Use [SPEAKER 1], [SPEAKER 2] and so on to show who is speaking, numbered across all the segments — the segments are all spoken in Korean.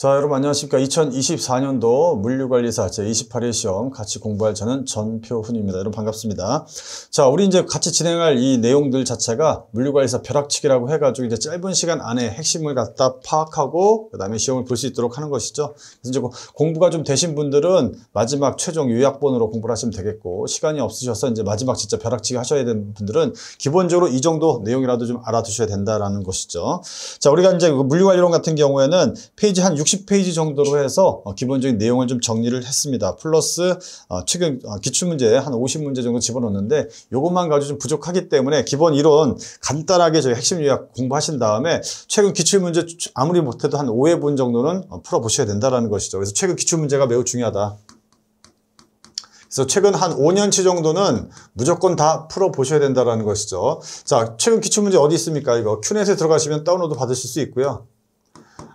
[SPEAKER 1] 자 여러분 안녕하십니까 2024년도 물류관리사 제28회 시험 같이 공부할 저는 전표훈입니다 여러분 반갑습니다 자 우리 이제 같이 진행할 이 내용들 자체가 물류관리사 벼락치기라고 해가지고 이제 짧은 시간 안에 핵심을 갖다 파악하고 그 다음에 시험을 볼 수 있도록 하는 것이죠 그래서 이제 공부가 좀 되신 분들은 마지막 최종 요약본으로 공부를 하시면 되겠고 시간이 없으셔서 이제 마지막 진짜 벼락치기 하셔야 되는 분들은 기본적으로 이 정도 내용이라도 좀 알아두셔야 된다라는 것이죠 자 우리가 이제 그 물류관리론 같은 경우에는 페이지 한6 60페이지 정도로 해서 어, 기본적인 내용을 좀 정리를 했습니다. 플러스 어, 최근 어, 기출문제 한 50문제 정도 집어넣었는데 이것만 가지고 좀 부족하기 때문에 기본 이론 간단하게 저희 핵심 요약 공부하신 다음에 최근 기출문제 아무리 못해도 한 5회분 정도는 풀어보셔야 된다는 것이죠. 그래서 최근 기출문제가 매우 중요하다. 그래서 최근 한 5년치 정도는 무조건 다 풀어보셔야 된다는 것이죠. 자, 최근 기출문제 어디 있습니까? 이거 큐넷에 들어가시면 다운로드 받으실 수 있고요.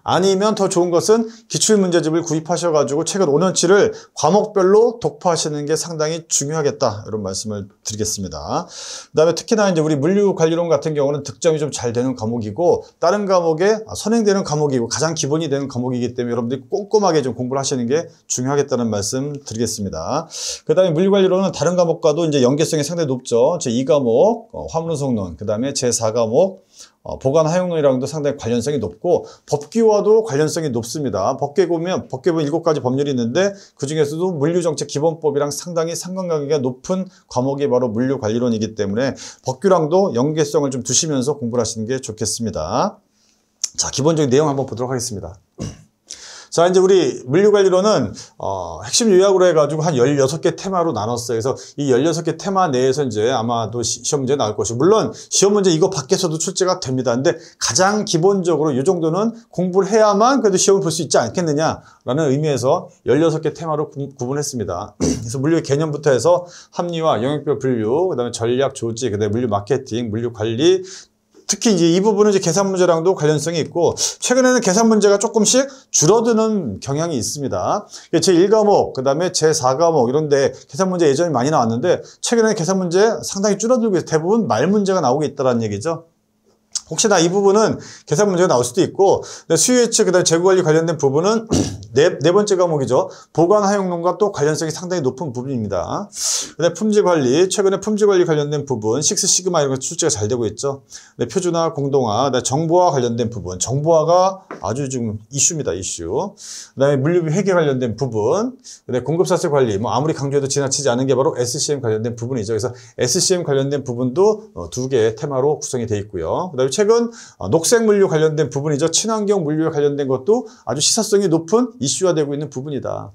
[SPEAKER 1] 아니면 더 좋은 것은 기출문제집을 구입하셔가지고 최근 5년치를 과목별로 독파하시는 게 상당히 중요하겠다 이런 말씀을 드리겠습니다. 그 다음에 특히나 이제 우리 물류관리론 같은 경우는 득점이 좀 잘 되는 과목이고 다른 과목에 선행되는 과목이고 가장 기본이 되는 과목이기 때문에 여러분들이 꼼꼼하게 좀 공부를 하시는 게 중요하겠다는 말씀 드리겠습니다. 그 다음에 물류관리론은 다른 과목과도 이제 연계성이 상당히 높죠. 제2과목 어, 화물운송론, 그 다음에 제4과목 어, 보관 사용이랑도 상당히 관련성이 높고 법규와도 관련성이 높습니다. 법계 보면 법계 보면 일곱 가지 법률이 있는데 그중에서도 물류정책 기본법이랑 상당히 상관관계가 높은 과목이 바로 물류관리론이기 때문에 법규랑도 연계성을 좀 두시면서 공부를 하시는 게 좋겠습니다. 자, 기본적인 내용 한번 보도록 하겠습니다. 자, 이제 우리 물류관리로는 어, 핵심 요약으로 해가지고 한 16개 테마로 나눴어요. 그래서 이 16개 테마 내에서 이제 아마도 시험 문제 나올 것이고 물론 시험 문제 이거 밖에서도 출제가 됩니다. 근데 가장 기본적으로 이 정도는 공부를 해야만 그래도 시험을 볼 수 있지 않겠느냐라는 의미에서 16개 테마로 구, 분했습니다 그래서 물류 개념부터 해서 합리화, 영역별 분류, 그 다음에 전략 조직, 그 다음에 물류 마케팅, 물류 관리, 특히 이제 이 부분은 이제 계산 문제랑도 관련성이 있고 최근에는 계산 문제가 조금씩 줄어드는 경향이 있습니다. 제 1과목, 그 다음에 제 4과목 이런데 계산 문제 예전에 많이 나왔는데 최근에는 계산 문제 상당히 줄어들고 대부분 말 문제가 나오고 있다는 얘기죠. 혹시나 이 부분은 계산 문제가 나올 수도 있고 수요 예측 그다음 재고 관리 관련된 부분은 네, 네 번째 과목이죠. 보관 하용론과 또 관련성이 상당히 높은 부분입니다. 그다음 품질 관리 최근에 품질 관리 관련된 부분 식스 시그마 이런 거 출제가 잘 되고 있죠. 네, 표준화 공동화 정보화 관련된 부분 정보화가 아주 지금 이슈입니다 이슈. 그다음에 물류비 회계 관련된 부분 그다음 공급사슬 관리 뭐 아무리 강조해도 지나치지 않은 게 바로 SCM 관련된 부분이죠. 그래서 SCM 관련된 부분도 어, 두 개의 테마로 구성이 돼 있고요. 그다음에 최근 어, 녹색 물류 관련된 부분이죠. 친환경 물류에 관련된 것도 아주 시사성이 높은 이슈화되고 있는 부분이다.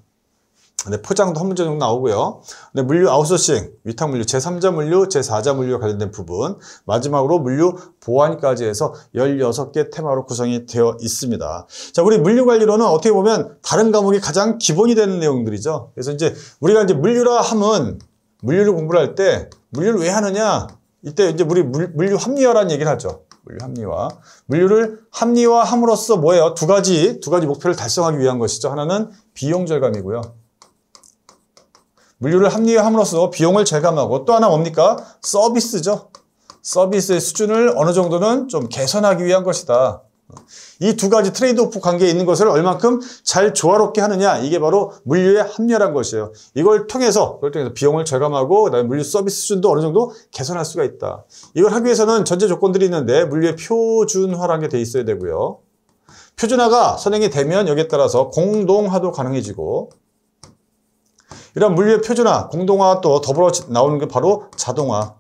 [SPEAKER 1] 네, 포장도 한 문제 정도 나오고요. 네, 물류 아웃소싱, 위탁 물류, 제3자 물류, 제4자 물류와 관련된 부분. 마지막으로 물류 보안까지 해서 16개 테마로 구성이 되어 있습니다. 자, 우리 물류 관리로는 어떻게 보면 다른 과목이 가장 기본이 되는 내용들이죠. 그래서 이제 우리가 이제 물류라 함은 물류를 공부를 할 때 물류를 왜 하느냐? 이때 이제 우리 물, 물류 합리화라는 얘기를 하죠. 물류 합리화. 물류를 합리화함으로써 뭐예요? 두 가지, 두 가지 목표를 달성하기 위한 것이죠. 하나는 비용 절감이고요. 물류를 합리화함으로써 비용을 절감하고 또 하나 뭡니까? 서비스죠. 서비스의 수준을 어느 정도는 좀 개선하기 위한 것이다. 이두 가지 트레이드오프 관계에 있는 것을 얼만큼 잘 조화롭게 하느냐 이게 바로 물류에 합리화란 것이에요. 이걸 통해서 그걸 통해서 비용을 절감하고 그다음에 물류 서비스 수준도 어느 정도 개선할 수가 있다. 이걸 하기 위해서는 전제 조건들이 있는데 물류의 표준화라는 게 돼 있어야 되고요. 표준화가 선행이 되면 여기에 따라서 공동화도 가능해지고 이런 물류의 표준화, 공동화 또 더불어 나오는 게 바로 자동화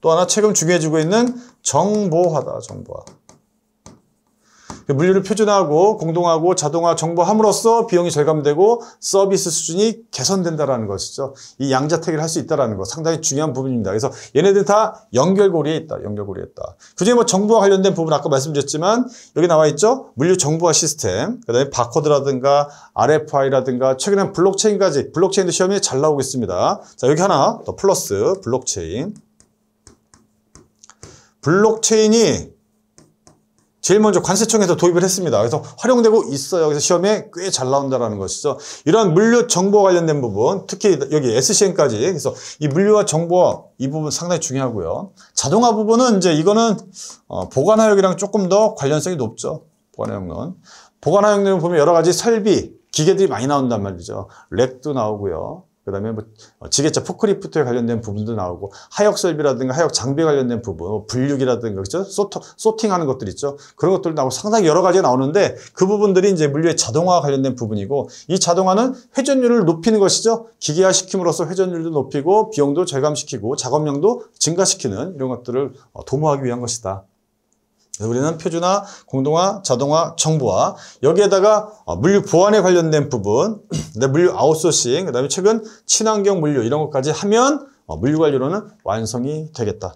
[SPEAKER 1] 또 하나 최근 중요해지고 있는 정보화다 정보화 그 물류를 표준화하고 공동하고 화 자동화 정보함으로써 비용이 절감되고 서비스 수준이 개선된다라는 것이죠. 이 양자택일 할수 있다라는 거 상당히 중요한 부분입니다. 그래서 얘네들 다 연결고리에 있다. 연결고리에 있다. 그중에 뭐 정보와 관련된 부분 아까 말씀드렸지만 여기 나와 있죠. 물류 정보화 시스템, 그다음에 바코드라든가 RFI라든가 최근엔 블록체인까지 블록체인도 시험에 잘 나오고 있습니다. 자 여기 하나 더 플러스 블록체인. 블록체인이 제일 먼저 관세청에서 도입을 했습니다. 그래서 활용되고 있어요. 그래서 시험에 꽤 잘 나온다라는 것이죠. 이러한 물류 정보와 관련된 부분, 특히 여기 SCN까지. 그래서 이 물류와 정보이 부분 상당히 중요하고요. 자동화 부분은 이제 이거는 어, 보관화역이랑 조금 더 관련성이 높죠. 보관화역은. 보관화역 내용 보면 여러 가지 설비, 기계들이 많이 나온단 말이죠. 렉도 나오고요. 그다음에 뭐 어, 지게차 포크리프트에 관련된 부분도 나오고 하역 설비라든가 하역 장비 관련된 부분, 분류기라든가 뭐 그렇죠? 소토 소팅하는 것들 있죠. 그런 것들 도 나오고 상당히 여러 가지가 나오는데 그 부분들이 이제 물류의 자동화 와 관련된 부분이고 이 자동화는 회전율을 높이는 것이죠. 기계화 시킴으로써 회전율도 높이고 비용도 절감시키고 작업량도 증가시키는 이런 것들을 어, 도모하기 위한 것이다. 우리는 표준화, 공동화, 자동화, 정보화 여기에다가 어, 물류 보안에 관련된 부분 물류 아웃소싱, 그 다음에 최근 친환경 물류 이런 것까지 하면 어, 물류 관리로는 완성이 되겠다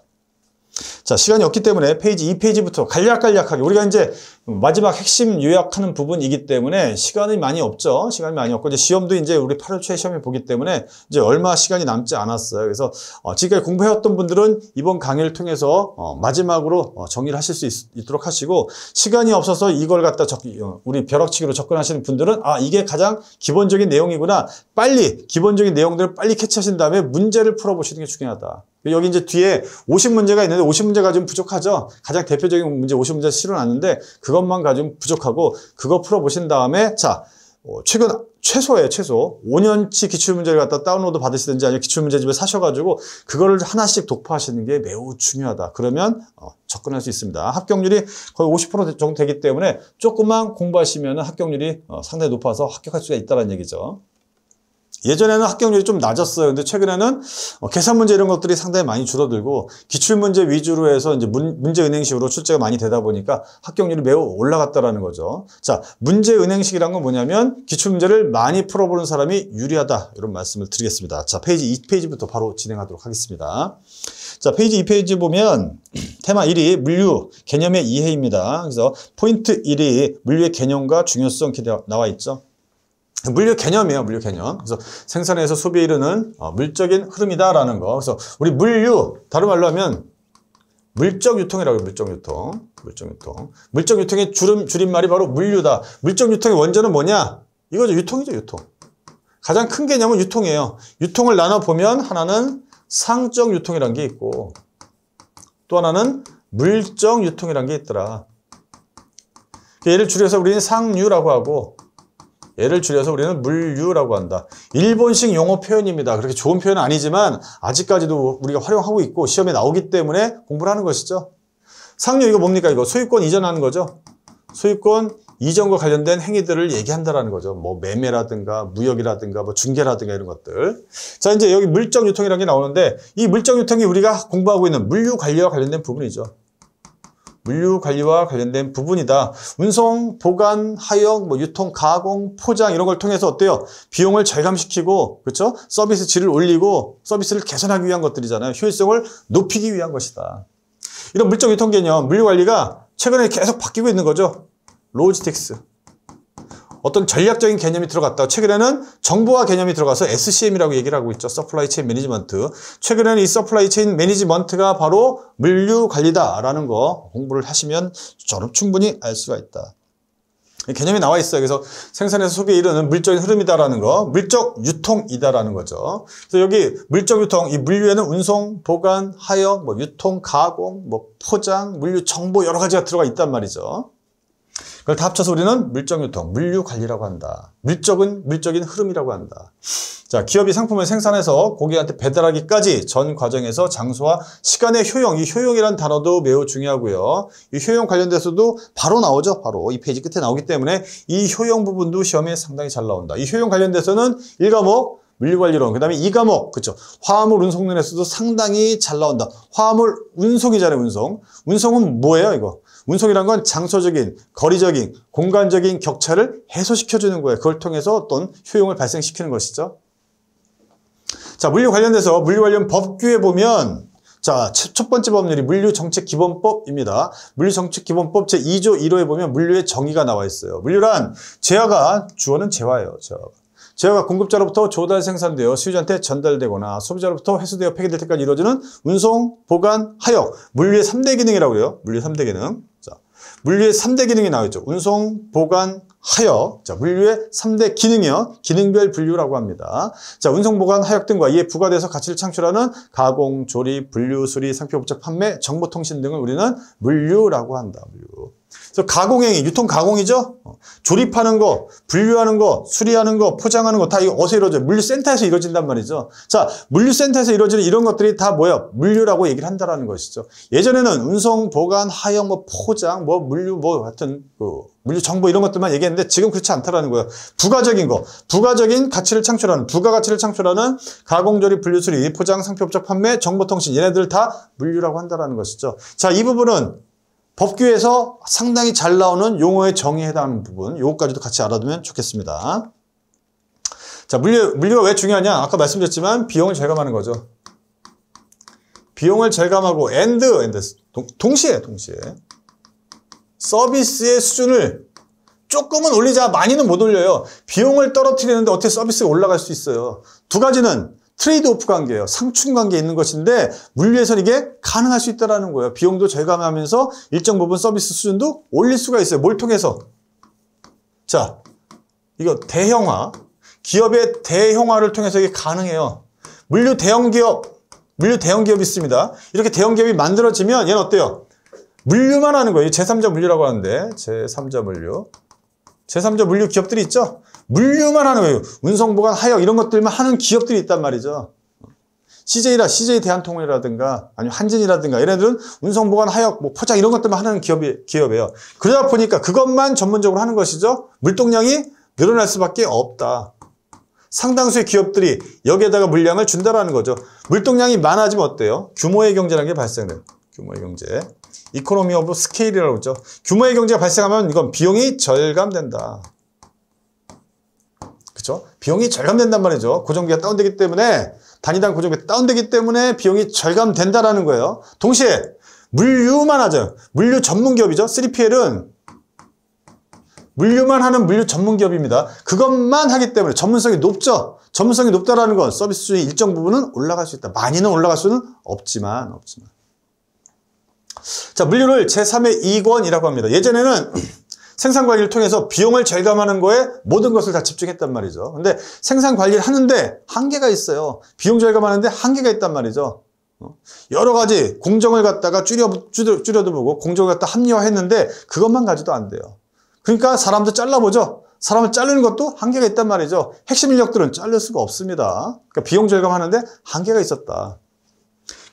[SPEAKER 1] 자 시간이 없기 때문에 페이지 2페이지부터 간략간략하게 우리가 이제 마지막 핵심 요약하는 부분이기 때문에 시간이 많이 없죠. 시간이 많이 없고 이제 시험도 이제 우리 8월 초에 시험이 보기 때문에 이제 얼마 시간이 남지 않았어요. 그래서 어, 지금까지 공부해왔던 분들은 이번 강의를 통해서 어, 마지막으로 어, 정리를 하실 수 있, 도록 하시고 시간이 없어서 이걸 갖다 적, 어, 우리 벼락치기로 접근하시는 분들은 아 이게 가장 기본적인 내용이구나. 빨리 기본적인 내용들을 빨리 캐치하신 다음에 문제를 풀어보시는 게 중요하다. 여기 이제 뒤에 50문제가 있는데 50문제가 좀 부족하죠. 가장 대표적인 문제 50문제 실어놨는데 그거 그것만 가지고 부족하고 그거 풀어보신 다음에 자 어, 최근 최소의 최소 5년치 기출문제를 갖다 다운로드 받으시든지 아니면 기출문제집에 사셔가지고 그거를 하나씩 독파하시는 게 매우 중요하다. 그러면 어, 접근할 수 있습니다. 합격률이 거의 50% 정도 되기 때문에 조금만 공부하시면 합격률이 어, 상당히 높아서 합격할 수가 있다는 얘기죠. 예전에는 합격률이 좀 낮았어요. 근데 최근에는 어, 계산 문제 이런 것들이 상당히 많이 줄어들고 기출 문제 위주로 해서 이제 문, 제 은행식으로 출제가 많이 되다 보니까 합격률이 매우 올라갔다라는 거죠. 자, 문제 은행식이란 건 뭐냐면 기출 문제를 많이 풀어보는 사람이 유리하다 이런 말씀을 드리겠습니다. 자, 페이지 2페이지부터 바로 진행하도록 하겠습니다. 자, 페이지 2페이지 보면 테마 1이 물류 개념의 이해입니다. 그래서 포인트 1이 물류의 개념과 중요성 이렇게 나와 있죠. 물류 개념이에요, 물류 개념. 그래서 생산에서 소비에 이르는 어, 물적인 흐름이다라는 거. 그래서 우리 물류, 다른 말로 하면 물적 유통이라고 해요, 물적 유통. 물적 유통. 물적 유통의 줄임, 줄임말이 바로 물류다. 물적 유통의 원전은 뭐냐? 이거죠, 유통이죠, 유통. 가장 큰 개념은 유통이에요. 유통을 나눠보면 하나는 상적 유통이란게 있고 또 하나는 물적 유통이란게 있더라. 그러니까 예를 줄여서 우리는 상류라고 하고 얘를 줄여서 우리는 물류라고 한다. 일본식 용어 표현입니다. 그렇게 좋은 표현은 아니지만 아직까지도 우리가 활용하고 있고 시험에 나오기 때문에 공부를 하는 것이죠. 상류 이거 뭡니까? 이거 소유권 이전하는 거죠. 소유권 이전과 관련된 행위들을 얘기한다라는 거죠. 뭐 매매라든가 무역이라든가 뭐 중개라든가 이런 것들. 자 이제 여기 물적 유통이라는 게 나오는데 이 물적 유통이 우리가 공부하고 있는 물류 관리와 관련된 부분이죠. 물류 관리와 관련된 부분이다. 운송, 보관, 하역, 뭐 유통, 가공, 포장 이런 걸 통해서 어때요? 비용을 절감시키고 그렇죠? 서비스 질을 올리고 서비스를 개선하기 위한 것들이잖아요. 효율성을 높이기 위한 것이다. 이런 물적 유통 개념, 물류 관리가 최근에 계속 바뀌고 있는 거죠. 로지텍스 어떤 전략적인 개념이 들어갔다. 최근에는 정보화 개념이 들어가서 SCM이라고 얘기를 하고 있죠. 서플라이 체인 매니지먼트. 최근에는 이 서플라이 체인 매니지먼트가 바로 물류 관리다라는 거 공부를 하시면 저는 충분히 알 수가 있다. 개념이 나와 있어요. 그래서 생산에서 소비에 이르는 물적인 흐름이다라는 거, 물적 유통이다라는 거죠. 그래서 여기 물적 유통, 이 물류에는 운송, 보관, 하여뭐 유통, 가공, 뭐 포장, 물류 정보 여러 가지가 들어가 있단 말이죠. 그걸 다 합쳐서 우리는 물적유통 물류관리라고 한다. 물적은 물적인 흐름이라고 한다. 자, 기업이 상품을 생산해서 고객한테 배달하기까지 전 과정에서 장소와 시간의 효용, 이 효용이란 단어도 매우 중요하고요. 이 효용 관련돼서도 바로 나오죠. 바로 이 페이지 끝에 나오기 때문에 이 효용 부분도 시험에 상당히 잘 나온다. 이 효용 관련돼서는 1과목 물류관리론그 다음에 2 과목, 그쵸. 화물 운송론에서도 상당히 잘 나온다. 화물 운송이잖아요, 운송. 운송은 뭐예요, 이거? 운송이란 건 장소적인, 거리적인, 공간적인 격차를 해소시켜주는 거예요. 그걸 통해서 어떤 효용을 발생시키는 것이죠. 자, 물류 관련돼서 물류 관련 법규에 보면 자, 첫 번째 법률이 물류정책기본법입니다. 물류정책기본법 제2조 1호에 보면 물류의 정의가 나와 있어요. 물류란 재화가, 주어는 재화예요. 재화. 재화가 공급자로부터 조달 생산되어 수유자한테 전달되거나 소비자로부터 회수되어 폐기될 때까지 이루어지는 운송, 보관, 하역, 물류의 3대 기능이라고 해요. 물류의 3대 기능. 물류의 3대 기능이 나오죠. 운송, 보관, 하여 자, 물류의 3대 기능이요. 기능별 분류라고 합니다. 자, 운송, 보관, 하역 등과 이에 부과돼서 가치를 창출하는 가공, 조리 분류, 수리, 상표, 복잡, 판매, 정보통신 등을 우리는 물류라고 한다. 물류. 저 가공행위, 유통 가공이죠? 어, 조립하는 거, 분류하는 거, 수리하는 거, 포장하는 거 다 어디서 이루어져요? 물류센터에서 이루어진단 말이죠. 자, 물류센터에서 이루어지는 이런 것들이 다 뭐예요? 물류라고 얘기를 한다는 것이죠. 예전에는 운송, 보관, 하역, 뭐 포장, 뭐 물류, 뭐 하여튼 그 물류 정보 이런 것들만 얘기했는데 지금 그렇지 않다라는 거예요. 부가적인 거, 부가적인 가치를 창출하는, 부가가치를 창출하는 가공, 조립, 분류, 수리, 포장, 상표, 업적, 판매, 정보통신 얘네들 다 물류라고 한다는 것이죠. 자, 이 부분은 법규에서 상당히 잘 나오는 용어의 정의에 해당하는 부분 이것까지도 같이 알아두면 좋겠습니다. 자 물류, 물류가 왜 중요하냐 아까 말씀드렸지만 비용을 절감하는 거죠. 비용을 절감하고 and, and 동, 시에 동시에 서비스의 수준을 조금은 올리자 많이는 못 올려요 비용을 떨어뜨리는데 어떻게 서비스가 올라갈 수 있어요 두 가지는 트레이드 오프 관계예요. 상충 관계 있는 것인데 물류에서는 이게 가능할 수있다는 거예요. 비용도 절감하면서 일정 부분 서비스 수준도 올릴 수가 있어요. 뭘 통해서? 자, 이거 대형화. 기업의 대형화를 통해서 이게 가능해요. 물류 대형 기업, 물류 대형 기업이 있습니다. 이렇게 대형 기업이 만들어지면 얘는 어때요? 물류만 하는 거예요. 제3자 물류라고 하는데 제3자 물류. 제3자 물류 기업들이 있죠? 물류만 하는 거예요. 운송보관 하역 이런 것들만 하는 기업들이 있단 말이죠. CJ라 CJ 대한통운이라든가 아니면 한진이라든가 얘네들은 운송보관 하역 뭐 포장 이런 것들만 하는 기업이 기업이에요. 그러다 보니까 그것만 전문적으로 하는 것이죠. 물동량이 늘어날 수밖에 없다. 상당수의 기업들이 여기에다가 물량을 준다라는 거죠. 물동량이 많아지면 어때요? 규모의 경제라는 게 발생돼요. 규모의 경제. 이코노미 오브 스케일이라고 그러죠. 규모의 경제가 발생하면 이건 비용이 절감된다. 그렇죠? 비용이 절감된단 말이죠. 고정비가 다운되기 때문에 단위당 고정비가 다운되기 때문에 비용이 절감된다라는 거예요. 동시에 물류만 하죠. 물류 전문 기업이죠. 3PL은 물류만 하는 물류 전문 기업입니다. 그것만 하기 때문에 전문성이 높죠. 전문성이 높다라는 건 서비스 수준이 일정 부분은 올라갈 수 있다. 많이는 올라갈 수는 없지만 없지만. 자, 물류를 제3의 이권이라고 합니다. 예전에는 생산 관리를 통해서 비용을 절감하는 거에 모든 것을 다 집중했단 말이죠. 근데 생산 관리를 하는데 한계가 있어요. 비용 절감하는데 한계가 있단 말이죠. 어? 여러 가지 공정을 갖다가 줄여, 줄여, 줄여도 보고 공정을 갖다 합리화했는데 그것만 가지도 안 돼요. 그러니까 사람도 잘라보죠. 사람을 자르는 것도 한계가 있단 말이죠. 핵심 인력들은 자를 수가 없습니다. 그러니까 비용 절감하는데 한계가 있었다.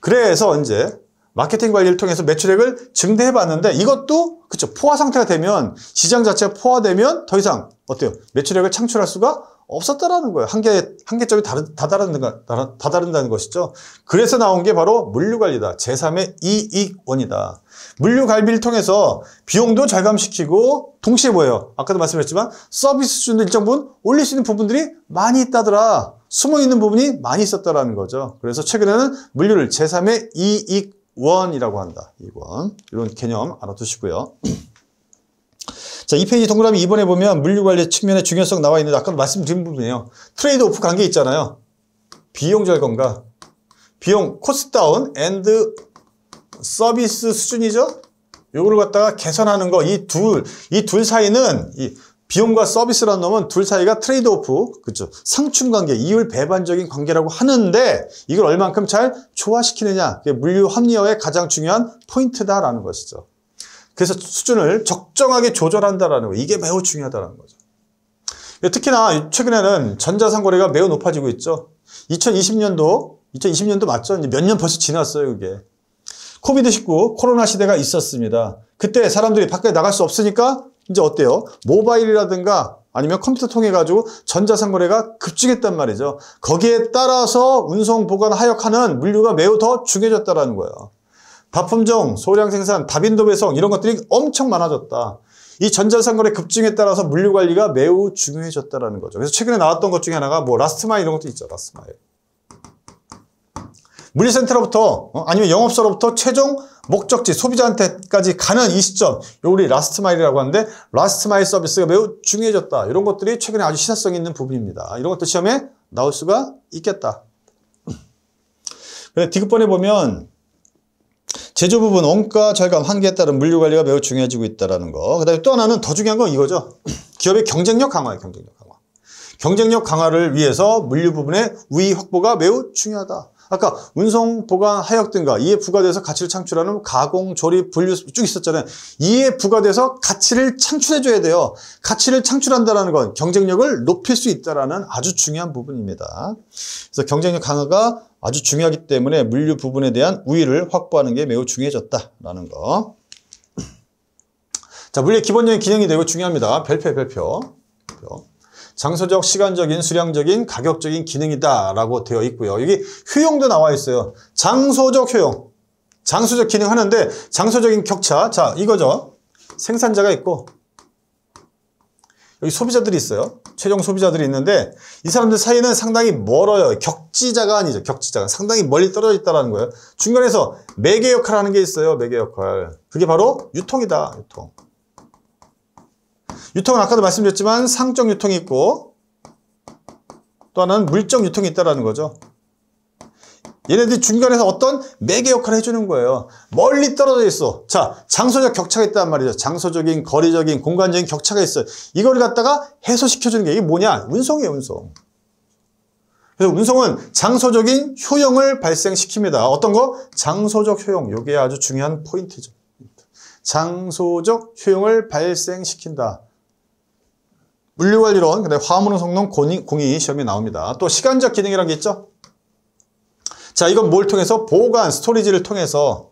[SPEAKER 1] 그래서 이제 마케팅 관리를 통해서 매출액을 증대해 봤는데 이것도 그쵸 포화 상태가 되면 시장 자체가 포화되면 더 이상 어때요 매출액을 창출할 수가 없었다라는 거예요 한계 한계점이 다른, 다다른다 다다른다는 것이죠 그래서 나온 게 바로 물류관리다 제3의 이익원이다 물류갈비를 통해서 비용도 절감시키고 동시에 뭐예요 아까도 말씀했지만 서비스 수준도 일정 부분 올릴 수 있는 부분들이 많이 있다더라 숨어있는 부분이 많이 있었다라는 거죠 그래서 최근에는 물류를 제3의 이익 원이라고 한다. 1원. 이런 개념 알아두시고요. 자, 이페이지 동그라미 이번에 보면 물류관리 측면의 중요성 나와 있는데 아까 말씀드린 부분이에요. 트레이드 오프 관계 있잖아요. 비용 절감과 비용 코스 다운 앤드 서비스 수준이죠. 요거를 갖다가 개선하는 거 이 둘 이 둘 사이는 이 비용과 서비스라는 놈은 둘 사이가 트레이드 오프, 그죠 상충 관계, 이율 배반적인 관계라고 하는데 이걸 얼만큼 잘 조화시키느냐. 물류 합리화의 가장 중요한 포인트다라는 것이죠. 그래서 수준을 적정하게 조절한다라는 거. 이게 매우 중요하다는 거죠. 특히나 최근에는 전자상거래가 매우 높아지고 있죠. 2020년도, 2020년도 맞죠? 몇 년 벌써 지났어요, 그게. 코비드 19 코로나 시대가 있었습니다. 그때 사람들이 밖에 나갈 수 없으니까 이제 어때요? 모바일이라든가 아니면 컴퓨터 통해 가지고 전자상거래가 급증했단 말이죠. 거기에 따라서 운송 보관 하역하는 물류가 매우 더 중요해졌다라는 거예요. 다품종, 소량 생산, 다빈도 배송 이런 것들이 엄청 많아졌다. 이 전자상거래 급증에 따라서 물류 관리가 매우 중요해졌다라는 거죠. 그래서 최근에 나왔던 것 중에 하나가 뭐 라스트마일 이런 것도 있죠. 라스트마일. 물류센터로부터 어, 아니면 영업소로부터 최종 목적지 소비자한테까지 가는 이 시점 요리 라스트 마일이라고 하는데 라스트 마일 서비스가 매우 중요해졌다 이런 것들이 최근에 아주 시사성 있는 부분입니다 이런 것도 시험에 나올 수가 있겠다 그런데 디귿번에 보면 제조 부분 원가 절감 환기에 따른 물류 관리가 매우 중요해지고 있다는 거. 그다음에 또 하나는 더 중요한 건 이거죠. 기업의 경쟁력 강화예요. 경쟁력 강화. 경쟁력 강화를 위해서 물류 부분의 우위 확보가 매우 중요하다. 아까 운송 보관 하역 등과 이에 부과돼서 가치를 창출하는 가공 조립 분류 쭉 있었잖아요. 이에 부과돼서 가치를 창출해 줘야 돼요. 가치를 창출한다는건 경쟁력을 높일 수있다는 아주 중요한 부분입니다. 그래서 경쟁력 강화가 아주 중요하기 때문에 물류 부분에 대한 우위를 확보하는 게 매우 중요해졌다라는 거. 자, 물리의 기본적인 기능이 되고 중요합니다. 별표, 별표. 별표. 장소적, 시간적인, 수량적인, 가격적인 기능이다라고 되어 있고요. 여기 효용도 나와 있어요. 장소적 효용. 장소적 기능 하는데 장소적인 격차. 자, 이거죠. 생산자가 있고 여기 소비자들이 있어요. 최종 소비자들이 있는데 이 사람들 사이는 상당히 멀어요. 격지자가 아니죠. 격지자가 상당히 멀리 떨어져 있다는 거예요. 중간에서 매개 역할을 하는 게 있어요. 매개 역할. 그게 바로 유통이다. 유통. 유통은 아까도 말씀드렸지만 상적 유통이 있고 또 하나는 물적 유통이 있다라는 거죠. 얘네들이 중간에서 어떤 매개 역할을 해주는 거예요. 멀리 떨어져 있어. 자, 장소적 격차가 있단 말이죠. 장소적인, 거리적인, 공간적인 격차가 있어요. 이걸 갖다가 해소시켜주는 게 이게 뭐냐? 운송이에요, 운송. 그래서 운송은 장소적인 효용을 발생시킵니다. 어떤 거? 장소적 효용. 이게 아주 중요한 포인트죠. 장소적 효용을 발생시킨다. 물리월 리론 근데 화물은 성능, 공이, 공이 시험이 나옵니다. 또 시간적 기능이라는 게 있죠? 자, 이건 뭘 통해서? 보관, 스토리지를 통해서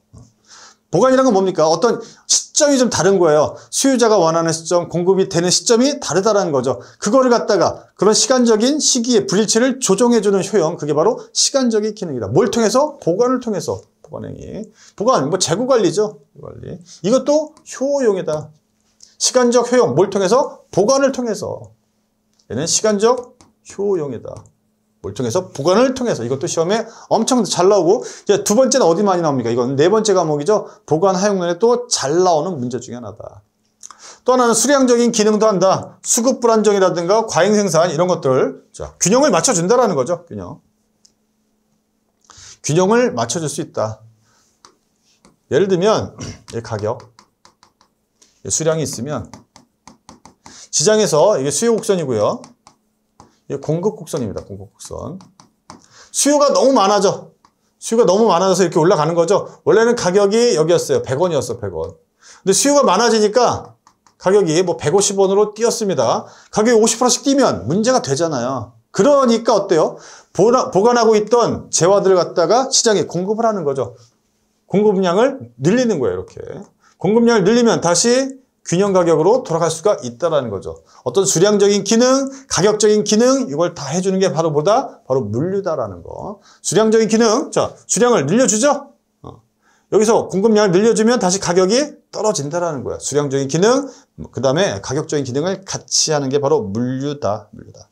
[SPEAKER 1] 보관이란 건 뭡니까? 어떤 시점이 좀 다른 거예요. 수요자가 원하는 시점, 공급이 되는 시점이 다르다는 거죠. 그거를 갖다가 그런 시간적인 시기의 불일치를 조정해주는 효용, 그게 바로 시간적인 기능이다. 뭘 통해서? 보관을 통해서. 보관행위. 보관, 뭐 재고관리죠. 관리. 이것도 효용이다. 시간적 효용, 뭘 통해서? 보관을 통해서. 얘는 시간적 효용이다. 뭘 통해서? 보관을 통해서. 이것도 시험에 엄청 잘 나오고 이제 두 번째는 어디 많이 나옵니까? 이건 네 번째 과목이죠. 보관 하용론에 또 잘 나오는 문제 중에 하나다. 또 하나는 수량적인 기능도 한다. 수급 불안정이라든가 과잉 생산 이런 것들 자, 균형을 맞춰준다라는 거죠. 균형. 균형을 맞춰줄 수 있다. 예를 들면 가격 예, 수량이 있으면 시장에서 이게 수요 곡선이고요. 이게 공급 곡선입니다. 공급 곡선. 수요가 너무 많아져. 수요가 너무 많아져서 이렇게 올라가는 거죠. 원래는 가격이 여기였어요. 100원이었어, 100원. 근데 수요가 많아지니까 가격이 뭐 150원으로 뛰었습니다. 가격이 50%씩 뛰면 문제가 되잖아요. 그러니까 어때요? 보관하고 있던 재화들을 갖다가 시장에 공급을 하는 거죠. 공급량을 늘리는 거예요, 이렇게. 공급량을 늘리면 다시 균형 가격으로 돌아갈 수가 있다는 거죠. 어떤 수량적인 기능, 가격적인 기능 이걸 다 해주는 게 바로 보다 바로 물류다라는 거. 수량적인 기능, 자 수량을 늘려주죠. 어. 여기서 공급량을 늘려주면 다시 가격이 떨어진다라는 거야. 수량적인 기능, 뭐 그 다음에 가격적인 기능을 같이 하는 게 바로 물류다. 물류다.